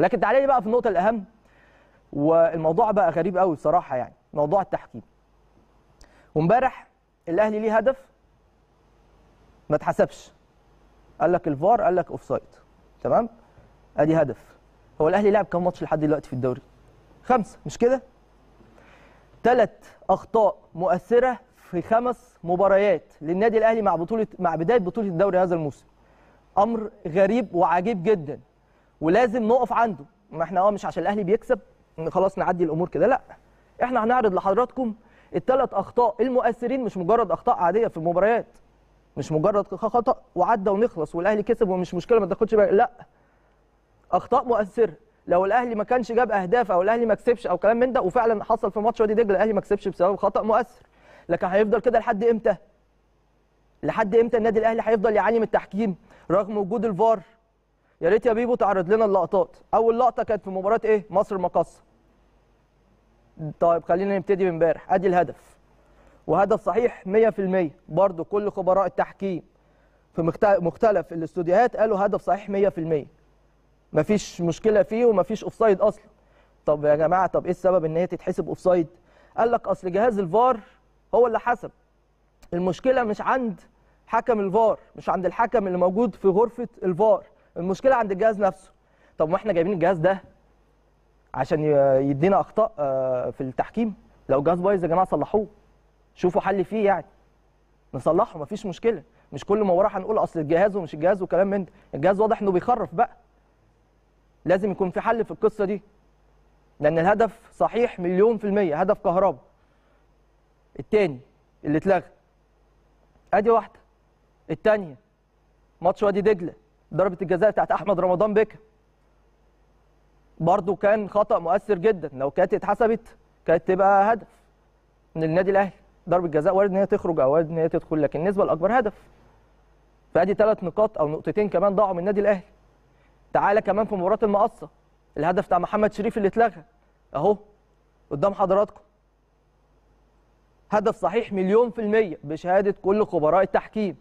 لكن تعالى لي بقى في النقطه الاهم والموضوع بقى غريب قوي بصراحه يعني موضوع التحكيم وامبارح الاهلي ليه هدف ما اتحسبش قال لك الفار قال لك اوف سايد تمام ادي هدف هو الاهلي لعب كام ماتش لحد دلوقتي في الدوري خمسه مش كده ثلاث اخطاء مؤثره في خمس مباريات للنادي الاهلي مع بطوله مع بدايه بطوله الدوري هذا الموسم امر غريب وعجيب جدا ولازم نقف عنده ما احنا اه مش عشان الاهلي بيكسب خلاص نعدي الامور كده لا احنا هنعرض لحضراتكم الثلاث اخطاء المؤثرين مش مجرد اخطاء عاديه في المباريات مش مجرد خطا وعدى ونخلص والاهلي كسب ومش مشكله ما تاخدش لا اخطاء مؤثره لو الاهلي ما كانش جاب اهداف او الاهلي ما كسبش او كلام من ده وفعلا حصل في ماتش وادي دجله الاهلي ما كسبش بسبب خطا مؤثر لكن هيفضل كده لحد امتى لحد امتى النادي الاهلي هيفضل يعاني من التحكيم رغم وجود الفار يا ريت يا بيبو تعرض لنا اللقطات اول لقطه كانت في مباراه ايه مصر مقص طيب خلينا نبتدي من امبارح ادي الهدف وهدف صحيح 100% برضو كل خبراء التحكيم في مختلف الاستوديوهات قالوا هدف صحيح 100% مفيش مشكله فيه ومفيش اوفسايد اصلا طب يا جماعه طب ايه السبب ان هي تتحسب اوفسايد قال لك اصل جهاز الفار هو اللي حسب المشكله مش عند حكم الفار مش عند الحكم اللي موجود في غرفه الفار المشكله عند الجهاز نفسه طب ما احنا جايبين الجهاز ده عشان يدينا اخطاء آه، في التحكيم لو الجهاز بايظ يا جماعه صلحوه شوفوا حل فيه يعني نصلحه مفيش مشكله مش كل ما ورا هنقول اصل الجهاز ومش الجهاز وكلام من ده الجهاز واضح انه بيخرف بقى لازم يكون في حل في القصه دي لان الهدف صحيح مليون في الميه هدف كهرباء التاني اللي اتلغى ادي واحده التانيه ماتش وادي دجله ضربه الجزاء بتاعت احمد رمضان بك برضو كان خطا مؤثر جدا لو كانت اتحسبت كانت تبقى هدف من النادي الاهلي ضربه جزاء وارد ان هي تخرج او وارد ان هي تدخل لكن النسبه الاكبر هدف فادي ثلاث نقاط او نقطتين كمان ضاعوا من النادي الاهلي تعالى كمان في مباراه المقصه الهدف بتاع محمد شريف اللي اتلغى اهو قدام حضراتكم هدف صحيح مليون في المية بشهادة كل خبراء التحكيم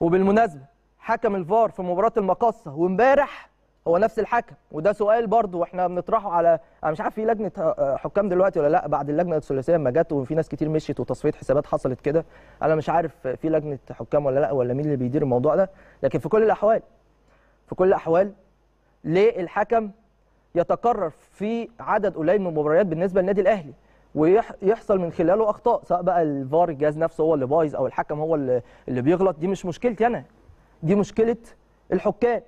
وبالمناسبه حكم الفار في مباراه المقصه وامبارح هو نفس الحكم وده سؤال برضو واحنا بنطرحه على انا مش عارف في لجنه آه، آه، حكام دلوقتي ولا لا بعد اللجنه الثلاثيه ما جت وفي ناس كتير مشيت وتصفيه حسابات حصلت كده انا مش عارف في لجنه حكام ولا لا ولا مين اللي بيدير الموضوع ده لكن في كل الاحوال في كل الاحوال ليه الحكم يتكرر في عدد قليل من المباريات بالنسبه للنادي الاهلي ويحصل من خلاله اخطاء سواء بقى الفار الجهاز نفسه هو اللي بايظ او الحكم هو اللي, اللي بيغلط دي مش مشكلتي انا دي مشكله الحكام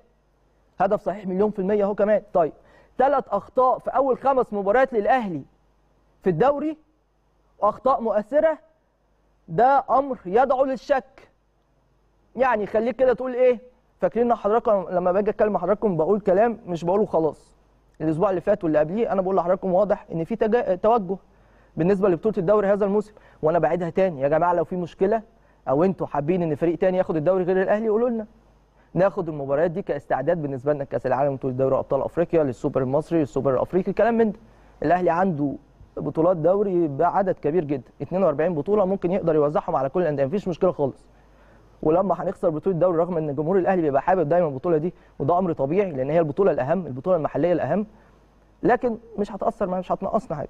هدف صحيح مليون في الميه اهو كمان طيب ثلاث اخطاء في اول خمس مباريات للاهلي في الدوري اخطاء مؤثره ده امر يدعو للشك يعني خليك كده تقول ايه فاكرين حضراتكم لما باجي اتكلم مع حضراتكم بقول كلام مش بقوله خلاص الاسبوع اللي فات واللي قبليه انا بقول لحضراتكم واضح ان في توجه بالنسبه لبطوله الدوري هذا الموسم وانا بعيدها تاني يا جماعه لو في مشكله او انتوا حابين ان فريق تاني ياخد الدوري غير الاهلي قولوا لنا ناخد المباريات دي كاستعداد بالنسبه لنا لكاس العالم وبطوله دوري ابطال افريقيا للسوبر المصري للسوبر الافريقي الكلام من ده الاهلي عنده بطولات دوري بعدد كبير جدا 42 بطوله ممكن يقدر يوزعهم على كل الانديه مفيش مشكله خالص ولما هنخسر بطوله الدوري رغم ان جمهور الاهلي بيبقى حابب دايما البطوله دي وده امر طبيعي لان هي البطوله الاهم البطوله المحليه الاهم لكن مش هتاثر مش هتنقصنا حاجه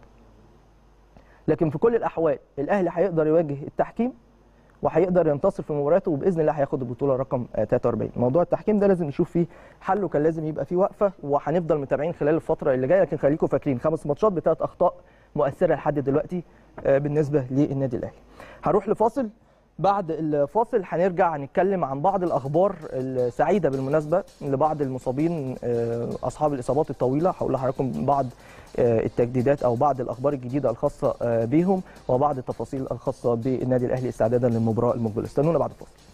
لكن في كل الاحوال الاهلي هيقدر يواجه التحكيم وهيقدر ينتصر في مباراته وباذن الله هياخد البطوله رقم 43 آه، موضوع التحكيم ده لازم نشوف فيه حل وكان لازم يبقى فيه وقفه وهنفضل متابعين خلال الفتره اللي جايه لكن خليكم فاكرين خمس ماتشات بثلاث اخطاء مؤثره لحد دلوقتي آه، بالنسبه للنادي الاهلي هروح لفاصل بعد الفاصل هنرجع نتكلم عن بعض الاخبار السعيده بالمناسبه لبعض المصابين آه، اصحاب الاصابات الطويله هقول لحضراتكم بعض آه، التجديدات او بعض الاخبار الجديده الخاصه آه، بهم وبعض التفاصيل الخاصه بالنادي الاهلي استعدادا للمباراه المقبله استنونا بعد الفاصل